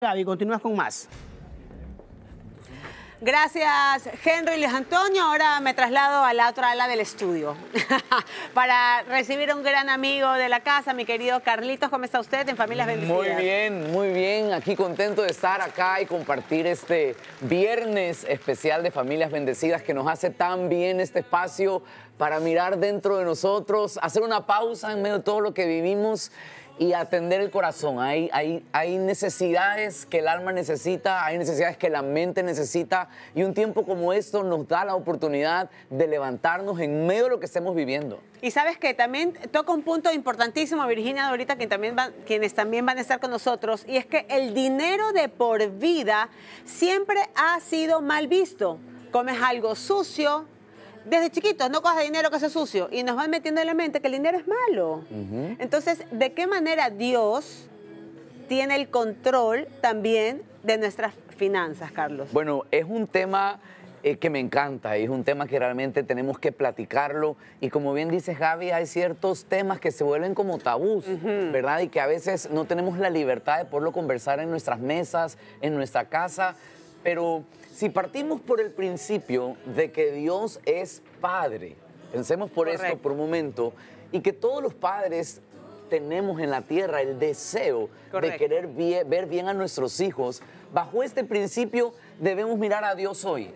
Gaby, continúas con más. Gracias, Henry y Luis Antonio. Ahora me traslado a la otra ala del estudio para recibir a un gran amigo de la casa, mi querido Carlitos. ¿Cómo está usted en Familias Bendecidas? Muy bien, muy bien. Aquí contento de estar acá y compartir este viernes especial de Familias Bendecidas que nos hace tan bien este espacio para mirar dentro de nosotros, hacer una pausa en medio de todo lo que vivimos y atender el corazón. Hay, hay, hay necesidades que el alma necesita, hay necesidades que la mente necesita y un tiempo como esto nos da la oportunidad de levantarnos en medio de lo que estemos viviendo. Y sabes que también toca un punto importantísimo, Virginia, ahorita que también quienes también van a estar con nosotros, y es que el dinero de por vida siempre ha sido mal visto. Comes algo sucio, desde chiquitos, no cojas dinero que sea sucio. Y nos van metiendo en la mente que el dinero es malo. Entonces, ¿de qué manera Dios tiene el control también de nuestras finanzas, Carlos? Bueno, es un tema eh, que me encanta es un tema que realmente tenemos que platicarlo. Y como bien dice Javi, hay ciertos temas que se vuelven como tabús, ¿verdad? Y que a veces no tenemos la libertad de poderlo conversar en nuestras mesas, en nuestra casa pero si partimos por el principio de que Dios es Padre, pensemos por eso esto por un momento, y que todos los padres tenemos en la tierra el deseo de querer ver bien a nuestros hijos, bajo este principio debemos mirar a Dios hoy.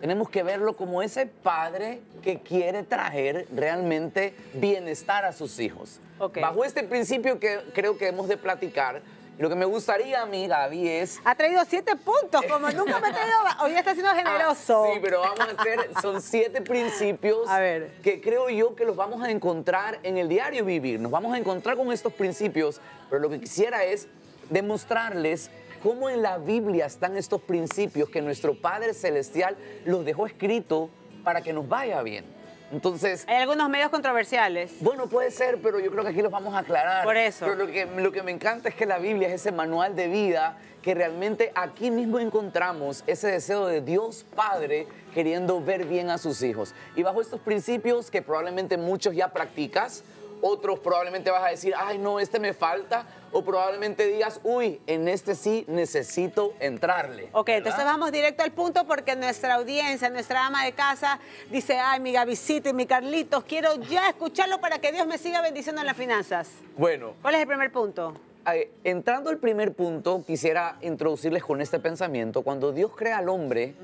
Tenemos que verlo como ese padre que quiere traer realmente bienestar a sus hijos. Bajo este principio que creo que hemos de platicar, lo que me gustaría a mí, Gaby, es... Ha traído siete puntos, como nunca me ha traído... Hoy está siendo ah, generoso. sí, pero vamos a hacer... Son siete principios a ver. que creo yo que los vamos a encontrar en el diario vivir. Nos vamos a encontrar con estos principios, pero lo que quisiera es demostrarles cómo en la Biblia están estos principios que nuestro Padre Celestial los dejó escrito para que nos vaya bien. Entonces. Hay algunos medios controversiales. Bueno, puede ser, pero yo creo que aquí los vamos a aclarar. Por eso. Pero lo que, lo que me encanta es que la Biblia es ese manual de vida que realmente aquí mismo encontramos ese deseo de Dios Padre queriendo ver bien a sus hijos. Y bajo estos principios que probablemente muchos ya practicas, otros probablemente vas a decir, ay, no, este me falta, o probablemente digas, uy, en este sí necesito entrarle. Ok, entonces vamos directo al punto porque nuestra audiencia, nuestra ama de casa dice, ay, mi Gavisito y mi Carlitos, quiero ya escucharlo para que Dios me siga bendiciendo en las finanzas. Bueno. ¿Cuál es el primer punto? Entrando al primer punto, quisiera introducirles con este pensamiento. Cuando Dios crea al hombre,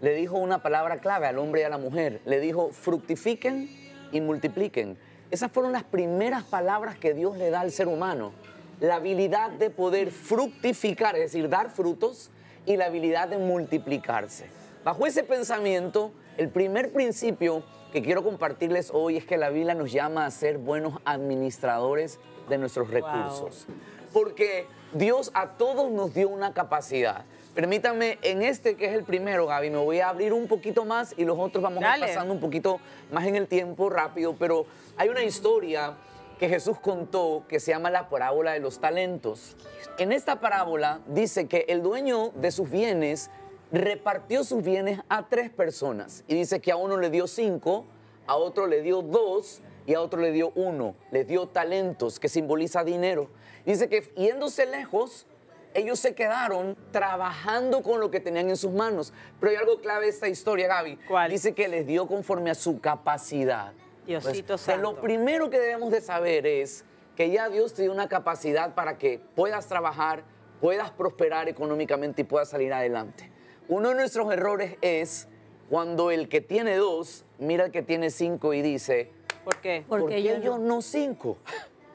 le dijo una palabra clave al hombre y a la mujer. Le dijo, fructifiquen y multipliquen. Esas fueron las primeras palabras que Dios le da al ser humano. La habilidad de poder fructificar, es decir, dar frutos, y la habilidad de multiplicarse. Bajo ese pensamiento, el primer principio que quiero compartirles hoy es que la Biblia nos llama a ser buenos administradores de nuestros recursos. Porque Dios a todos nos dio una capacidad. Permítame, en este que es el primero, Gaby, me voy a abrir un poquito más y los otros vamos a ir pasando un poquito más en el tiempo rápido, pero hay una historia que Jesús contó que se llama la parábola de los talentos. En esta parábola dice que el dueño de sus bienes repartió sus bienes a tres personas y dice que a uno le dio cinco, a otro le dio dos y a otro le dio uno. Le dio talentos, que simboliza dinero. Dice que yéndose lejos, ellos se quedaron trabajando con lo que tenían en sus manos. Pero hay algo clave en esta historia, Gaby. ¿Cuál? Dice que les dio conforme a su capacidad. Diosito pues, Lo primero que debemos de saber es que ya Dios te dio una capacidad para que puedas trabajar, puedas prosperar económicamente y puedas salir adelante. Uno de nuestros errores es cuando el que tiene dos mira al que tiene cinco y dice, ¿por qué? Porque yo, yo no cinco?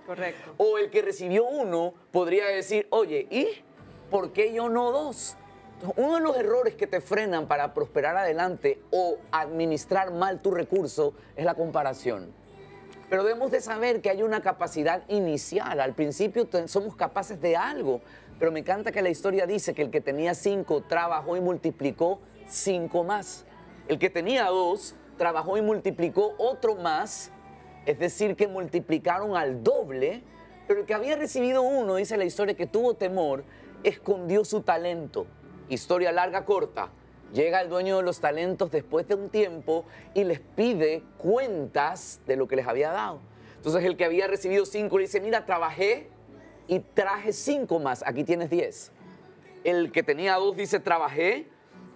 Correcto. O el que recibió uno podría decir, oye, ¿y? ¿por qué yo no dos? Uno de los errores que te frenan para prosperar adelante o administrar mal tu recurso es la comparación. Pero debemos de saber que hay una capacidad inicial. Al principio somos capaces de algo, pero me encanta que la historia dice que el que tenía cinco trabajó y multiplicó cinco más. El que tenía dos trabajó y multiplicó otro más, es decir, que multiplicaron al doble. Pero el que había recibido uno, dice la historia, que tuvo temor escondió su talento. Historia larga, corta. Llega el dueño de los talentos después de un tiempo y les pide cuentas de lo que les había dado. Entonces el que había recibido cinco le dice, mira, trabajé y traje cinco más, aquí tienes diez. El que tenía dos dice, trabajé,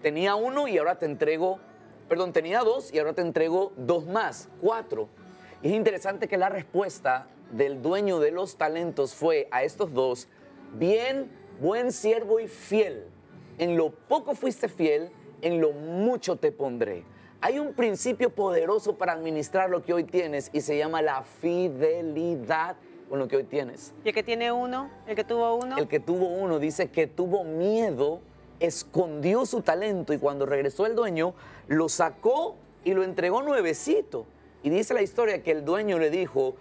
tenía uno y ahora te entrego, perdón, tenía dos y ahora te entrego dos más, cuatro. Y es interesante que la respuesta del dueño de los talentos fue a estos dos, bien buen siervo y fiel. En lo poco fuiste fiel, en lo mucho te pondré. Hay un principio poderoso para administrar lo que hoy tienes y se llama la fidelidad con lo que hoy tienes. ¿Y el que tiene uno? ¿El que tuvo uno? El que tuvo uno dice que tuvo miedo, escondió su talento y cuando regresó el dueño lo sacó y lo entregó nuevecito. Y dice la historia que el dueño le dijo,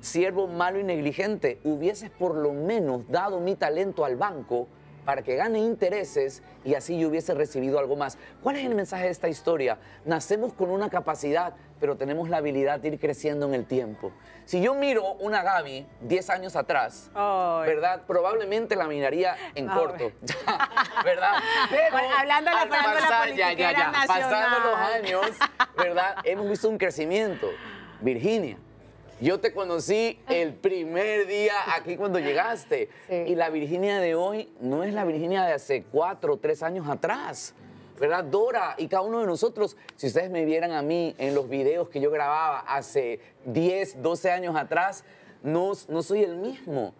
siervo malo y negligente, hubieses por lo menos dado mi talento al banco para que gane intereses y así yo hubiese recibido algo más. ¿Cuál es el mensaje de esta historia? Nacemos con una capacidad, pero tenemos la habilidad de ir creciendo en el tiempo. Si yo miro una Gaby 10 años atrás, ¿verdad? Probablemente la miraría en corto, ¿verdad? hablando de la pasando los años, ¿verdad? Hemos visto un crecimiento. Virginia, yo te conocí el primer día aquí cuando llegaste. Y la Virginia de hoy no es la Virginia de hace cuatro o tres años atrás. ¿Verdad, Dora? Y cada uno de nosotros, si ustedes me vieran a mí en los videos que yo grababa hace 10, 12 años atrás, no, no soy el mismo.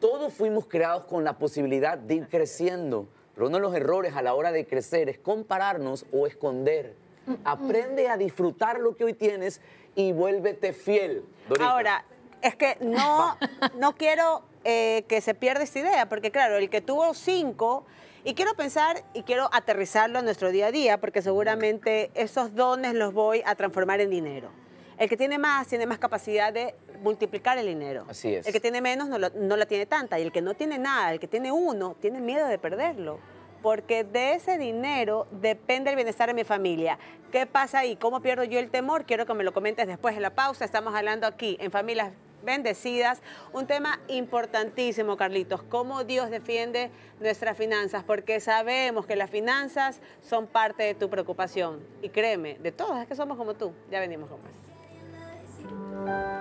Todos fuimos creados con la posibilidad de ir creciendo. Pero uno de los errores a la hora de crecer es compararnos o esconder Mm. Aprende a disfrutar lo que hoy tienes y vuélvete fiel. Ahora, es que no, no quiero eh, que se pierda esta idea, porque claro, el que tuvo cinco, y quiero pensar y quiero aterrizarlo en nuestro día a día, porque seguramente esos dones los voy a transformar en dinero. El que tiene más tiene más capacidad de multiplicar el dinero. Así es. El que tiene menos no, no la tiene tanta. Y el que no tiene nada, el que tiene uno, tiene miedo de perderlo porque de ese dinero depende el bienestar de mi familia. ¿Qué pasa ahí? ¿Cómo pierdo yo el temor? Quiero que me lo comentes después en la pausa. Estamos hablando aquí en Familias Bendecidas. Un tema importantísimo, Carlitos, cómo Dios defiende nuestras finanzas, porque sabemos que las finanzas son parte de tu preocupación. Y créeme, de todas es que somos como tú. Ya venimos con más.